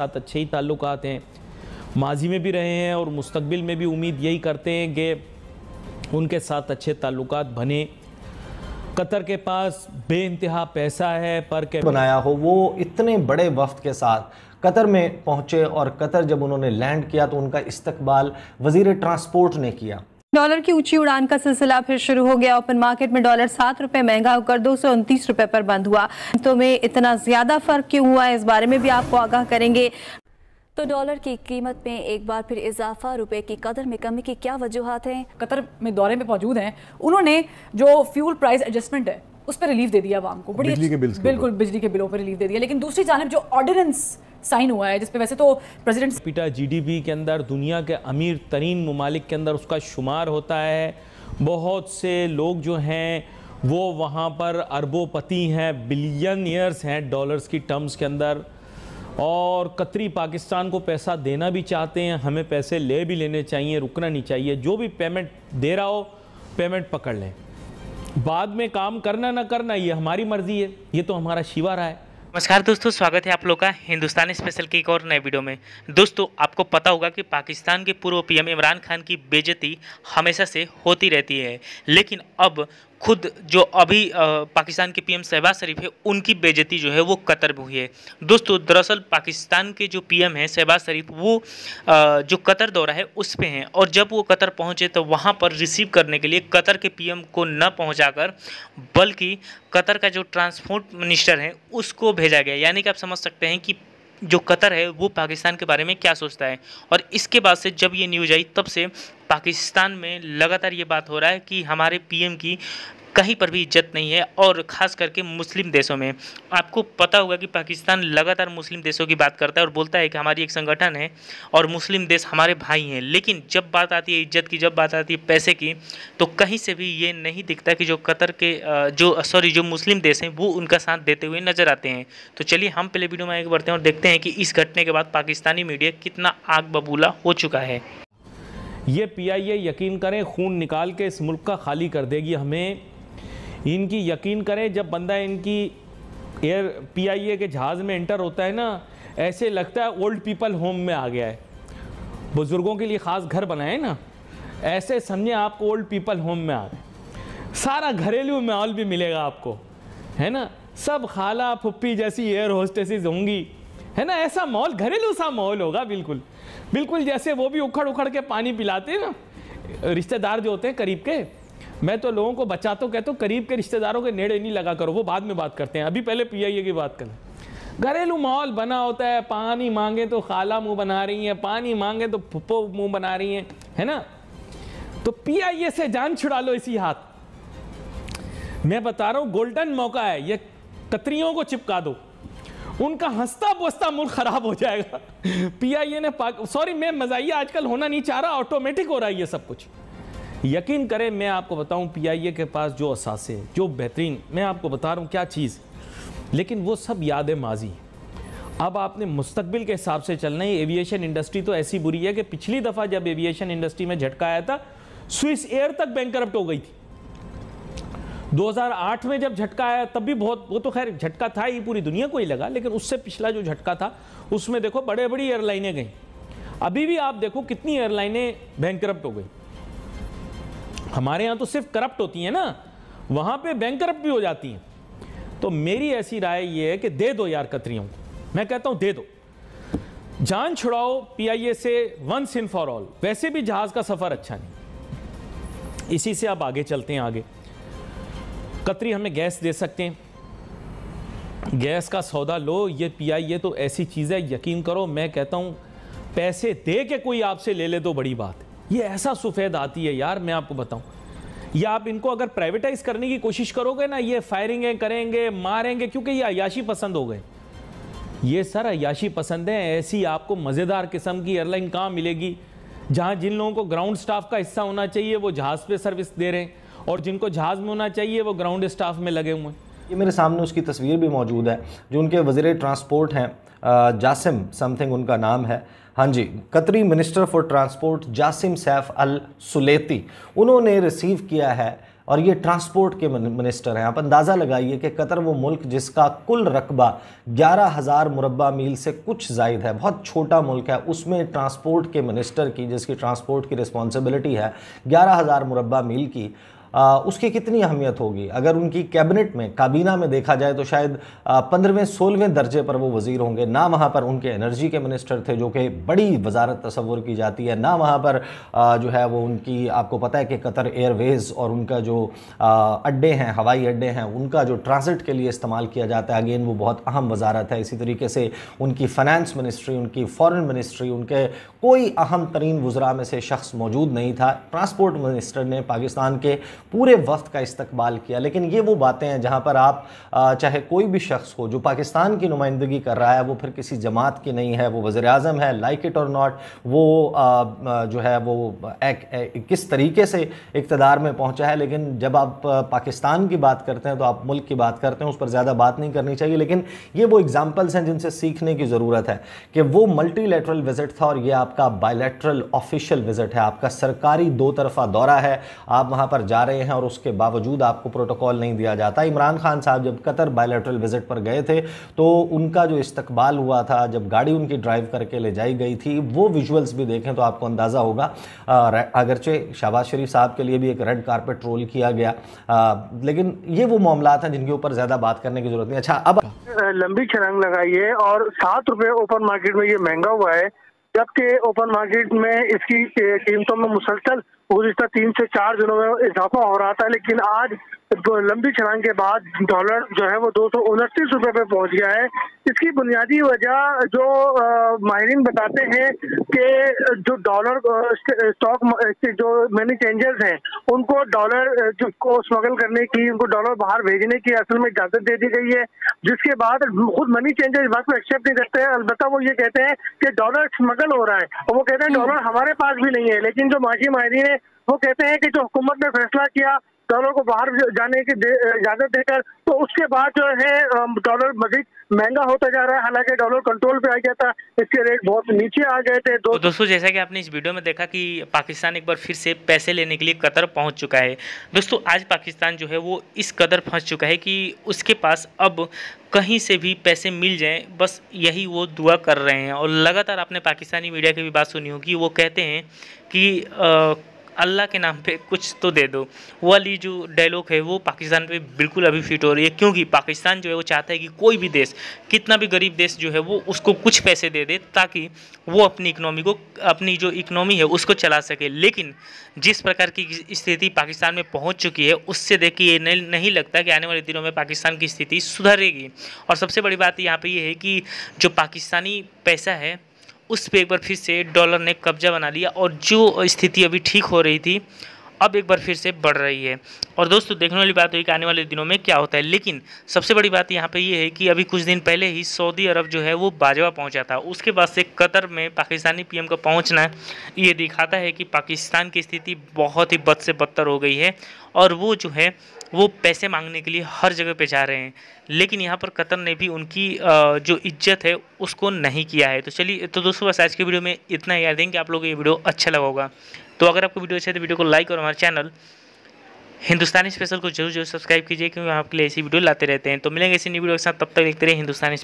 साथ अच्छे ही ताल्लुक हैं माजी में भी रहे हैं और मुस्तबिल में भी उम्मीद यही करते हैं कि उनके साथ अच्छे ताल्लुक बने कतर के पास बेानतहा पैसा है पर के बनाया हो वो इतने बड़े वफ्त के साथ कतर में पहुँचे और कतर जब उन्होंने लैंड किया तो उनका इस्तकबाल वज़ी ट्रांसपोर्ट ने किया डॉलर की ऊंची उड़ान का सिलसिला फिर शुरू हो गया ओपन मार्केट में डॉलर सात रुपए महंगा होकर दो सौ उनतीस रुपए पर बंद हुआ तो में इतना ज्यादा फर्क क्यों हुआ इस बारे में भी आपको आगाह करेंगे तो डॉलर की कीमत में एक बार फिर इजाफा रुपए की कदर में कमी की क्या वजूहत है कतर में दौरे में मौजूद हैं उन्होंने जो फ्यूल प्राइस एडजस्टमेंट है उस पर रिलीफ दे दिया आवाम को बड़ी बिजली के बिल्स बिल्कुल बिजली के बिलों पर रिलीफ दे दिया लेकिन दूसरी जानब जो ऑर्डिनेंस साइन हुआ है जिसपे वैसे तो प्रेसिडेंट पीटा जीडीपी के अंदर दुनिया के अमीर तरीन ममालिक के अंदर उसका शुमार होता है बहुत से लोग जो हैं वो वहाँ पर अरबोपति हैं बिलियन ईयर्स हैं डॉलर्स की टर्म्स के अंदर और कतरी पाकिस्तान को पैसा देना भी चाहते हैं हमें पैसे ले भी लेने चाहिए रुकना नहीं चाहिए जो भी पेमेंट दे रहा हो पेमेंट पकड़ लें बाद में काम करना ना करना ये हमारी मर्जी है ये तो हमारा शिवा रहा है नमस्कार दोस्तों स्वागत है आप लोग का हिंदुस्तान स्पेशल के एक और नए वीडियो में दोस्तों आपको पता होगा कि पाकिस्तान के पूर्व पीएम इमरान खान की बेजती हमेशा से होती रहती है लेकिन अब खुद जो अभी पाकिस्तान के पीएम शहबाज शरीफ है उनकी बेजती जो है वो कतर में हुई है दोस्तों दरअसल पाकिस्तान के जो पीएम हैं शहबाज शरीफ वो जो कतर दौरा है उस पर हैं और जब वो कतर पहुँचे तो वहाँ पर रिसीव करने के लिए कतर के पीएम को न पहुँचा बल्कि कतर का जो ट्रांसपोर्ट मिनिस्टर है उसको भेजा गया यानी कि आप समझ सकते हैं कि जो कतर है वो पाकिस्तान के बारे में क्या सोचता है और इसके बाद से जब ये न्यूज आई तब से पाकिस्तान में लगातार ये बात हो रहा है कि हमारे पीएम की कहीं पर भी इज्जत नहीं है और ख़ास करके मुस्लिम देशों में आपको पता होगा कि पाकिस्तान लगातार मुस्लिम देशों की बात करता है और बोलता है कि हमारी एक संगठन है और मुस्लिम देश हमारे भाई हैं लेकिन जब बात आती है इज्जत की जब बात आती है पैसे की तो कहीं से भी ये नहीं दिखता कि जो कतर के जो सॉरी जो मुस्लिम देश हैं वो उनका साथ देते हुए नजर आते हैं तो चलिए हम पहले वीडियो में आगे बढ़ते हैं और देखते हैं कि इस घटने के बाद पाकिस्तानी मीडिया कितना आग बबूला हो चुका है ये पीआईए यकीन करें खून निकाल के इस मुल्क का खाली कर देगी हमें इनकी यकीन करें जब बंदा इनकी एयर पीआईए के जहाज़ में एंटर होता है ना ऐसे लगता है ओल्ड पीपल होम में आ गया है बुज़ुर्गों के लिए ख़ास घर बनाए ना ऐसे समझे आप ओल्ड पीपल होम में आ गए सारा घरेलू माहौल भी मिलेगा आपको है ना सब खाला फुप्पी जैसी एयर होस्टेसिस होंगी है ना ऐसा माहौल घरेलू सा माहौल होगा बिल्कुल बिल्कुल जैसे वो भी उखड़ उखड़ के पानी पिलाते हैं ना रिश्तेदार जो होते हैं करीब के मैं तो लोगों को बचाता कहता हूँ करीब के रिश्तेदारों के नेड़े नहीं लगा करो वो बाद में बात करते हैं अभी पहले ए की बात करें घरेलू माहौल बना होता है पानी मांगे तो खाला मुंह बना रही हैं पानी मांगे तो फुप्पो मुंह बना रही हैं है ना तो ए से जान छुड़ा लो इसी हाथ मैं बता रहा हूँ गोल्डन मौका है ये कतरियों को चिपका दो उनका हंसता बोसता मुल्क खराब हो जाएगा ए ने सॉरी मैं मजाइया आजकल होना नहीं चाह रहा ऑटोमेटिक हो रहा है ये सब कुछ यकीन करें मैं आपको बताऊं पीआईए के पास जो असासे जो बेहतरीन मैं आपको बता रहा हूँ क्या चीज़ लेकिन वो सब यादें माजी अब आपने मुस्तबिल के हिसाब से चलना है एविएशन इंडस्ट्री तो ऐसी बुरी है कि पिछली दफ़ा जब एविएशन इंडस्ट्री में झटका आया था स्विस एयर तक बैंक हो गई थी 2008 में जब झटका आया तब भी बहुत वो तो खैर झटका था ही पूरी दुनिया को ही लगा लेकिन उससे पिछला जो झटका था उसमें देखो बड़े बड़ी एयरलाइनें गई अभी भी आप देखो कितनी एयरलाइनें बैंक हो गई हमारे यहाँ तो सिर्फ करप्ट होती हैं ना वहाँ पे बैंक करप्ट भी हो जाती हैं तो मेरी ऐसी राय ये है कि दे दो यार कतरियों को मैं कहता हूँ दे दो जान छुड़ाओ पीआईए से वन सिन फॉर ऑल वैसे भी जहाज का सफ़र अच्छा नहीं इसी से आप आगे चलते हैं आगे कतरी हमें गैस दे सकते हैं गैस का सौदा लो ये आई ए तो ऐसी चीज़ है यकीन करो मैं कहता हूँ पैसे दे के कोई आपसे ले ले तो बड़ी बात है ये ऐसा सफ़ेद आती है यार मैं आपको बताऊँ या आप इनको अगर प्राइवेटाइज करने की कोशिश करोगे ना ये फायरिंग करेंगे मारेंगे क्योंकि ये अयाशी पसंद हो गए ये सर अयाशी पसंद है ऐसी आपको मज़ेदार किस्म की एयरलाइन कहाँ मिलेगी जहाँ जिन लोगों को ग्राउंड स्टाफ का हिस्सा होना चाहिए वो जहाज़ पे सर्विस दे रहे हैं और जिनको जहाज़ में होना चाहिए वो ग्राउंड स्टाफ में लगे हुए हैं ये मेरे सामने उसकी तस्वीर भी मौजूद है जो उनके वजीर ट्रांसपोर्ट हैं जासिम समथिंग उनका नाम है हाँ जी कतरी minister for transport Jassim Saif Al Sulaiti उन्होंने रिसीव किया है और ये ट्रांसपोर्ट के मिनिस्टर हैं आप अंदाज़ा लगाइए कि कतर वो मुल्क जिसका कुल रकबा ग्यारह हज़ार मुरबा मील से कुछ जायद है बहुत छोटा मुल्क है उसमें ट्रांसपोर्ट के मिनिस्टर की जिसकी ट्रांसपोर्ट की रिस्पॉन्सिबिलिटी है ग्यारह हज़ार मुरबा मील की आ, उसकी कितनी अहमियत होगी अगर उनकी कैबिनेट में काबीना में देखा जाए तो शायद पंद्रहवें सोलहवें दर्जे पर वो वजीर होंगे ना वहाँ पर उनके एनर्जी के मिनिस्टर थे जो कि बड़ी वजारत तस्वुर की जाती है ना वहाँ पर जो है वो उनकी आपको पता है कि कतर एयरवेज़ और उनका जो अड्डे हैं हवाई अड्डे हैं उनका जो ट्रांसिट के लिए इस्तेमाल किया जाता है अगेन वो बहुत अहम वजारत है इसी तरीके से उनकी फ़ाइनेंस मिनिस्ट्री उनकी फ़ॉरन मिनिस्ट्री उनके कोई अहम तरीन वज़रा में से शख्स मौजूद नहीं था ट्रांसपोर्ट मिनिस्टर ने पाकिस्तान के पूरे वक्त का इस्तकबाल किया लेकिन ये वो बातें हैं जहाँ पर आप चाहे कोई भी शख्स हो जो पाकिस्तान की नुमाइंदगी कर रहा है वो फिर किसी जमात की नहीं है वो वज़र अजम है लाइक इट और नॉट वो जो है वो एक, एक, किस तरीके से इकतदार में पहुँचा है लेकिन जब आप पाकिस्तान की बात करते हैं तो आप मुल्क की बात करते हैं उस पर ज़्यादा बात नहीं करनी चाहिए लेकिन ये वो एग्ज़ाम्पल्स हैं जिनसे सीखने की ज़रूरत है कि वो लेटरल विज़िट था और ये आपका बायलेटरल ऑफिशियल विज़िट है आपका सरकारी दो तरफा दौरा है आप वहाँ पर जा रहे हैं हैं और उसके बावजूद आपको प्रोटोकॉल नहीं दिया जाता इमरान खान साहब जब कतर बायोलेट्रल विजिट पर गए थे तो उनका जो इस्तकबाल हुआ था जब गाड़ी उनकी ड्राइव करके ले जाई गई थी वो विजुअल्स भी देखें तो आपको अंदाज़ा होगा अगरचे शहबाज शरीफ साहब के लिए भी एक रेड कारपेट रोल किया गया लेकिन ये वो मामला हैं जिनके ऊपर ज़्यादा बात करने की ज़रूरत नहीं अच्छा अब लंबी छलांग है और सात रुपये ओपन मार्केट में ये महंगा हुआ है जबकि ओपन मार्केट में इसकी कीमतों में मुसलसल गुजशत तीन से चार दिनों में इजाफा हो रहा था लेकिन आज लंबी छलांग के बाद डॉलर जो है वो दो सौ उनतीस रुपए पे पहुंच गया है इसकी बुनियादी वजह जो माहरीन बताते हैं कि जो डॉलर स्टॉक जो मनी चेंजर्स हैं उनको डॉलर को स्मगल करने की उनको डॉलर बाहर भेजने की असल में इजाजत दे दी गई है जिसके बाद खुद मनी चेंजर्स बात को एक्सेप्ट नहीं करते हैं अलबत् वो ये कहते हैं कि डॉलर स्मगल हो रहा है और वो कहते हैं डॉलर हम्म। हमारे पास भी नहीं है लेकिन जो माशी माहरीन है वो कहते हैं कि जो हुकूमत ने फैसला किया डॉलर को बाहर जाने की इजाजत दे, देकर तो उसके बाद जो है डॉलर मजीद महंगा होता जा रहा है हालांकि डॉलर कंट्रोल पे आ गया था इसके रेट बहुत नीचे आ गए थे दो तो दोस्तों जैसा कि आपने इस वीडियो में देखा कि पाकिस्तान एक बार फिर से पैसे लेने के लिए कतर पहुंच चुका है दोस्तों आज पाकिस्तान जो है वो इस कदर फंस चुका है कि उसके पास अब कहीं से भी पैसे मिल जाएं बस यही वो दुआ कर रहे हैं और लगातार आपने पाकिस्तानी मीडिया की भी बात सुनी होगी वो कहते हैं कि आ, अल्लाह के नाम पे कुछ तो दे दो वाली जो डायलॉग है वो पाकिस्तान पे बिल्कुल अभी फिट हो रही है क्योंकि पाकिस्तान जो है वो चाहता है कि कोई भी देश कितना भी गरीब देश जो है वो उसको कुछ पैसे दे दे ताकि वो अपनी इकनॉमी को अपनी जो इकनॉमी है उसको चला सके लेकिन जिस प्रकार की स्थिति पाकिस्तान में पहुँच चुकी है उससे देख के ये नहीं लगता कि आने वाले दिनों में पाकिस्तान की स्थिति सुधरेगी और सबसे बड़ी बात यहाँ पर यह है कि जो पाकिस्तानी पैसा है उस पर एक बार फिर से डॉलर ने कब्जा बना लिया और जो स्थिति अभी ठीक हो रही थी अब एक बार फिर से बढ़ रही है और दोस्तों देखने वाली बात हुई कि आने वाले दिनों में क्या होता है लेकिन सबसे बड़ी बात यहाँ पे ये है कि अभी कुछ दिन पहले ही सऊदी अरब जो है वो बाजवा पहुँचा था उसके बाद से कतर में पाकिस्तानी पीएम का पहुँचना ये दिखाता है कि पाकिस्तान की स्थिति बहुत ही बद से बदतर हो गई है और वो जो है वो पैसे मांगने के लिए हर जगह पे जा रहे हैं लेकिन यहाँ पर कतर ने भी उनकी जो इज्जत है उसको नहीं किया है तो चलिए तो दोस्तों बस आज की वीडियो में इतना याद देंगे आप लोगों को ये वीडियो अच्छा लगा होगा तो अगर आपको वीडियो अच्छा है तो वीडियो को लाइक और हमारे चैनल हिंदुस्तानी स्पेशल को जरूर जरूर सब्सक्राइब कीजिए क्योंकि हम आपके लिए ऐसी वीडियो लाते रहते हैं तो मिलेंगे ऐसी नई वीडियो के साथ तब तक देखते रहे हिंदुस्तानी